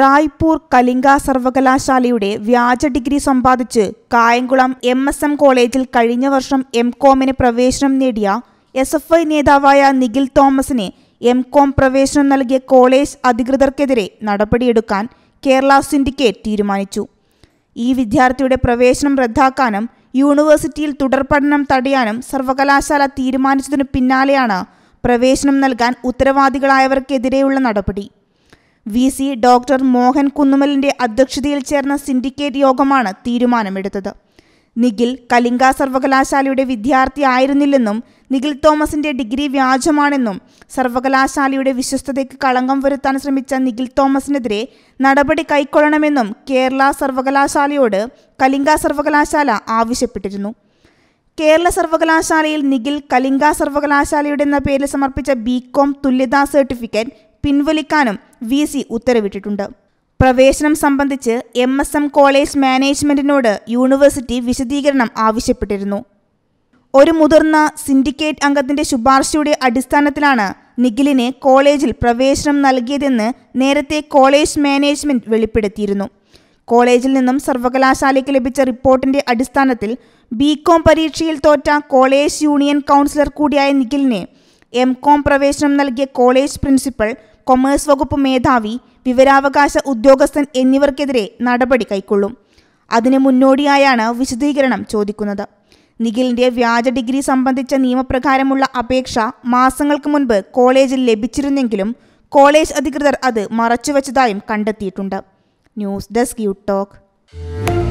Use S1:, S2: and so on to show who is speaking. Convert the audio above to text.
S1: റായ്പൂർ കലിംഗ സർവകലാശാലയുടെ വ്യാജ ഡിഗ്രി സമ്പാദിച്ച് കായംകുളം എം എസ് എം കോളേജിൽ കഴിഞ്ഞ വർഷം എം കോമിന് പ്രവേശനം നേടിയ എസ് എഫ് ഐ നേതാവായ നിഖിൽ തോമസിന് എം കോം പ്രവേശനം നൽകിയ കോളേജ് അധികൃതർക്കെതിരെ നടപടിയെടുക്കാൻ കേരള സിൻഡിക്കേറ്റ് തീരുമാനിച്ചു ഈ വിദ്യാർത്ഥിയുടെ പ്രവേശനം റദ്ദാക്കാനും യൂണിവേഴ്സിറ്റിയിൽ തുടർപഠനം തടയാനും സർവകലാശാല തീരുമാനിച്ചതിനു പിന്നാലെയാണ് പ്രവേശനം നൽകാൻ ഉത്തരവാദികളായവർക്കെതിരെയുള്ള നടപടി വി സി ഡോക്ടർ മോഹൻ കുന്നുമലിന്റെ അധ്യക്ഷതയിൽ ചേർന്ന സിൻഡിക്കേറ്റ് യോഗമാണ് തീരുമാനമെടുത്തത് നിഖിൽ കലിംഗ സർവകലാശാലയുടെ വിദ്യാർത്ഥി ആയിരുന്നില്ലെന്നും നിഖിൽ തോമസിന്റെ ഡിഗ്രി വ്യാജമാണെന്നും സർവകലാശാലയുടെ വിശ്വസ്തതയ്ക്ക് കളങ്കം വരുത്താൻ ശ്രമിച്ച നിഖിൽ തോമസിനെതിരെ നടപടി കൈക്കൊള്ളണമെന്നും കേരള സർവകലാശാലയോട് കലിംഗ സർവകലാശാല ആവശ്യപ്പെട്ടിരുന്നു കേരള സർവകലാശാലയിൽ നിഖിൽ കലിംഗ സർവകലാശാലയുടെ എന്ന പേരിൽ സമർപ്പിച്ച ബികോം തുല്യതാ സർട്ടിഫിക്കറ്റ് പിൻവലിക്കാനും വി സി ഉത്തരവിട്ടിട്ടുണ്ട് പ്രവേശനം സംബന്ധിച്ച് എം എസ് എം കോളേജ് മാനേജ്മെന്റിനോട് യൂണിവേഴ്സിറ്റി വിശദീകരണം ആവശ്യപ്പെട്ടിരുന്നു ഒരു മുതിർന്ന സിൻഡിക്കേറ്റ് അംഗത്തിന്റെ ശുപാർശയുടെ അടിസ്ഥാനത്തിലാണ് നിഖിലിന് കോളേജിൽ പ്രവേശനം നൽകിയതെന്ന് നേരത്തെ കോളേജ് മാനേജ്മെന്റ് വെളിപ്പെടുത്തിയിരുന്നു കോളേജിൽ നിന്നും സർവകലാശാലയ്ക്ക് ലഭിച്ച റിപ്പോർട്ടിന്റെ അടിസ്ഥാനത്തിൽ ബികോം പരീക്ഷയിൽ തോറ്റ കോളേജ് യൂണിയൻ കൗൺസിലർ കൂടിയായ നിഖിലിനെ എം കോം പ്രവേശനം നൽകിയ കോളേജ് പ്രിൻസിപ്പൽ കൊമേഴ്സ് വകുപ്പ് മേധാവി വിവരാവകാശ ഉദ്യോഗസ്ഥൻ എന്നിവർക്കെതിരെ നടപടി കൈക്കൊള്ളും അതിന് മുന്നോടിയായാണ് വിശദീകരണം ചോദിക്കുന്നത് നിഖിലിന്റെ വ്യാജ ഡിഗ്രി സംബന്ധിച്ച നിയമപ്രകാരമുള്ള അപേക്ഷ മാസങ്ങൾക്ക് മുൻപ് കോളേജിൽ ലഭിച്ചിരുന്നെങ്കിലും കോളേജ് അധികൃതർ അത് മറച്ചുവച്ചതായും കണ്ടെത്തിയിട്ടുണ്ട് ന്യൂസ് ഡെസ്ക് യു ടോക്ക്